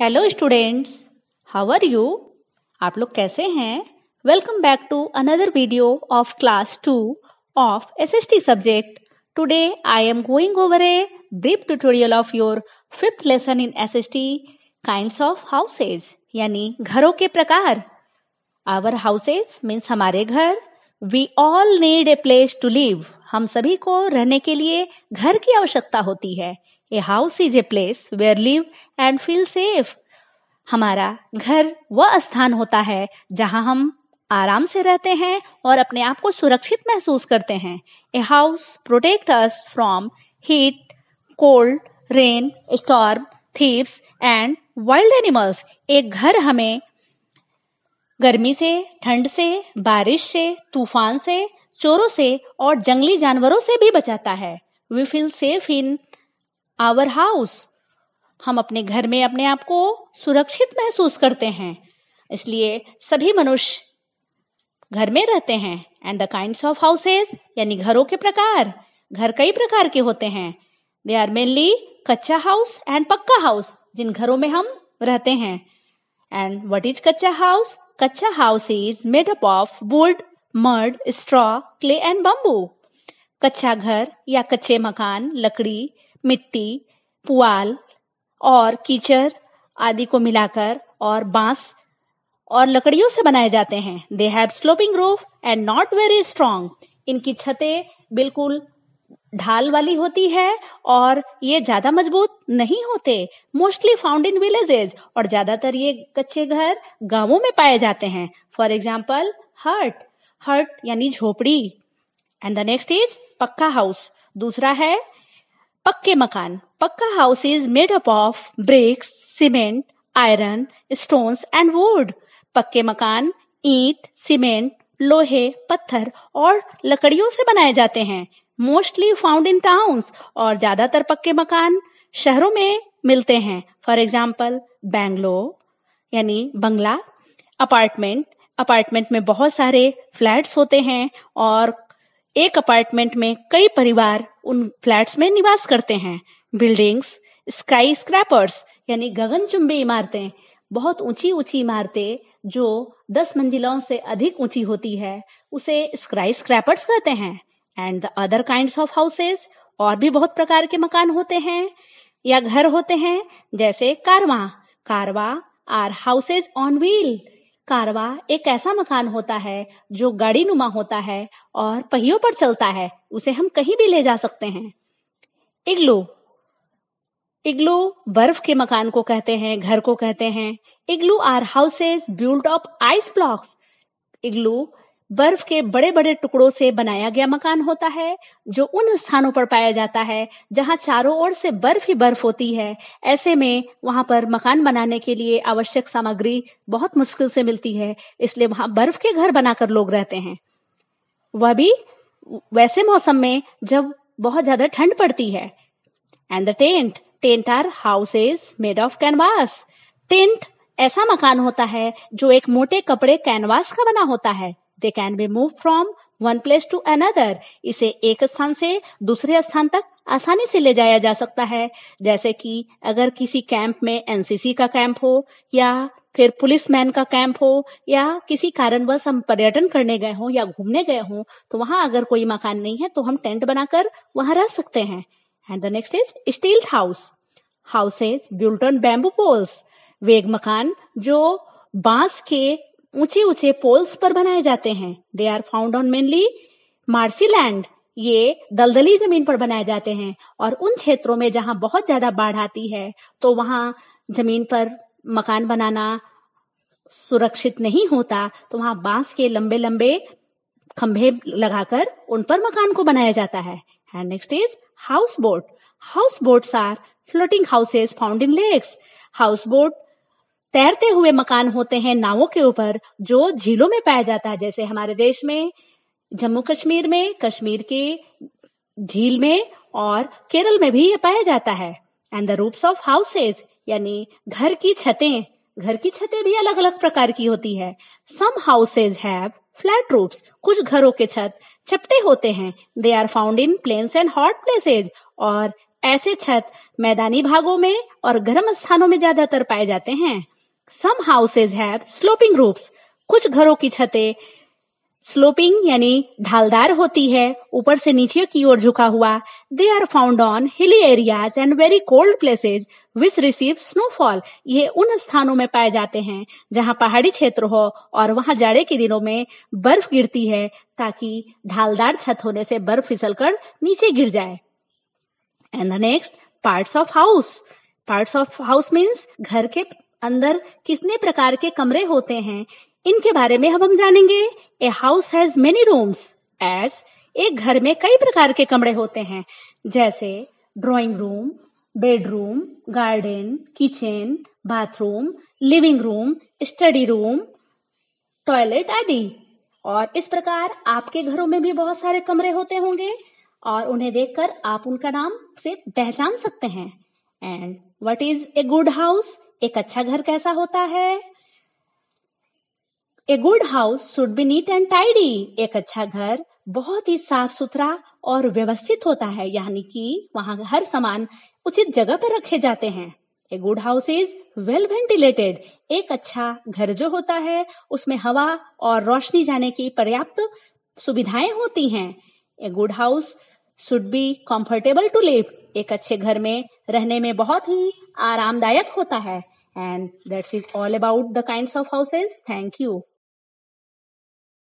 hello students how are you आप लोग कैसे हैं welcome back to another video of class two of T subject today I am going over a brief tutorial of your fifth lesson in T kind of houses यानी घरों के प्रकार our houses means हमारे घर we all need a place to live हम सभी को रहने के लिए घर की आवश्यकता होती है a house is a place where live and feel safe हमारा घर वह स्थान होता है जहां हम आराम से रहते हैं और अपने आप को सुरक्षित महसूस करते हैं a house protect us from heat cold rain storm thieves and wild animals एक घर हमें गर्मी से ठंड से बारिश से तूफान से चोरों से और जंगली जानवरों से भी बचाता है we feel safe in our house हम अपने घर में अपने आप को सुरक्षित महसूस करते हैं इसलिए सभी मनुष्य घर में रहते हैं and the kind of houses यानी घरों के प्रकार घर कई प्रकार के होते हैं they are mainly kachcha house and pucca house जिन घरों में हम रहते हैं and what is kachcha house kachcha house is made up of wood mud straw clay and bamboo कच्चा घर या कच्चे मकान लकड़ी मिट्टी पुआल और कीचड़ आदि को मिलाकर और बांस और लकड़ियों से बनाए जाते हैं they have sloping roof and not very strong इनकी छतें बिल्कुल ढाल वाली होती है और ये ज्यादा मजबूत नहीं होते मोस्टली फाउंड इन विलेजेज और ज्यादातर ये कच्चे घर गांवों में पाए जाते हैं फॉर एग्जाम्पल हर्ट हर्ट यानी झोपड़ी and the next is pucca house दूसरा है पक्के मकान pucca house is made up of bricks cement iron stones and wood पक्के मकान ईट सीमेंट लोहे पत्थर और लकड़ियों से बनाए जाते हैं मोस्टली फाउंड इन टाउन्स और ज्यादातर पक्के मकान शहरों में मिलते हैं फॉर एग्जाम्पल बैंगलोर यानी बंगला अपार्टमेंट अपार्टमेंट में बहुत सारे फ्लैट्स होते हैं और एक अपार्टमेंट में कई परिवार उन फ्लैट्स में निवास करते हैं बिल्डिंग्स स्काई स्क्रैपर्स यानी गगनचुंबी इमारतें बहुत ऊंची ऊंची इमारतें जो दस मंजिलों से अधिक ऊंची होती है उसे स्क्राई स्क्रैपर्स कहते हैं and the other kind of houses और भी बहुत प्रकार के मकान होते हैं या घर होते हैं जैसे कारवा कारवा आर हाउसेज ऑन व्हील कारवा एक ऐसा मकान होता है जो गाड़ी नुमा होता है और पहियों पर चलता है उसे हम कहीं भी ले जा सकते हैं इग्लो इग्लो बर्फ के मकान को कहते हैं घर को कहते हैं igloo are houses build of ice blocks igloo बर्फ के बड़े बड़े टुकड़ों से बनाया गया मकान होता है जो उन स्थानों पर पाया जाता है जहां चारों ओर से बर्फ ही बर्फ होती है ऐसे में वहां पर मकान बनाने के लिए आवश्यक सामग्री बहुत मुश्किल से मिलती है इसलिए वहां बर्फ के घर बनाकर लोग रहते हैं वह भी वैसे मौसम में जब बहुत ज्यादा ठंड पड़ती है and the tent tent are houses made of canvas tent ऐसा मकान होता है जो एक मोटे कपड़े कैनवास का बना होता है they can be move from one place to another इसे एक स्थान से दूसरे स्थान तक आसानी से ले जाया जा सकता है जैसे कि अगर किसी कैंप में एनसीसी का कैंप हो या फिर पुलिसमैन का कैंप हो या किसी कारणवश हम पर्यटन करने गए हों या घूमने गए हों तो वहां अगर कोई मकान नहीं है तो हम टेंट बनाकर वहां रह सकते हैं and the next is stilt house houses built on bamboo poles वेग मकान जो बांस के ऊंचे ऊंचे पोल्स पर बनाए जाते हैं they are found on mainly marshy land ये दलदली जमीन पर बनाए जाते हैं और उन क्षेत्रों में जहां बहुत ज्यादा बाढ़ आती है तो वहां जमीन पर मकान बनाना सुरक्षित नहीं होता तो वहां बांस के लंबे लंबे खंभे लगाकर उन पर मकान को बनाया जाता है and next is house boat house boats are floating houses found in lakes house boat तैरते हुए मकान होते हैं नावों के ऊपर जो झीलों में पाया जाता है जैसे हमारे देश में जम्मू कश्मीर में कश्मीर के झील में और केरल में भी ये पाया जाता है and the roofs of houses यानी घर की छतें घर की छतें भी अलग अलग प्रकार की होती है some houses have flat roofs कुछ घरों के छत चपटे होते हैं they are found in plains and hot places और ऐसे छत मैदानी भागों में और गर्म स्थानों में ज्यादातर पाए जाते हैं some houses have sloping roofs कुछ घरों की छतें स्लोपिंग यानी ढालदार होती है ऊपर से नीचे की ओर झुका हुआ they are found on hilly areas and very cold places which receive snowfall ये उन स्थानों में पाए जाते हैं जहां पहाड़ी क्षेत्र हो और वहां जाड़े के दिनों में बर्फ गिरती है ताकि ढालदार छत होने से बर्फ फिसल कर नीचे गिर जाए and the next parts of house parts of house means घर के अंदर कितने प्रकार के कमरे होते हैं इनके बारे में अब हम जानेंगे a house has many rooms as एक घर में कई प्रकार के कमरे होते हैं जैसे drawing room bedroom garden kitchen bathroom living room study room toilet आदि और इस प्रकार आपके घरों में भी बहुत सारे कमरे होते होंगे और उन्हें देखकर आप उनका नाम से पहचान सकते हैं and what is a good house एक अच्छा घर कैसा होता है a good house should be neat and tidy एक अच्छा घर बहुत ही साफ सुथरा और व्यवस्थित होता है यानी कि वहां हर सामान उचित जगह पर रखे जाते हैं a good house is well ventilated एक अच्छा घर जो होता है उसमें हवा और रोशनी जाने की पर्याप्त सुविधाएं होती हैं a good house should be comfortable to live एक अच्छे घर में रहने में बहुत ही आरामदायक होता है and that's is all about the kind of houses thank you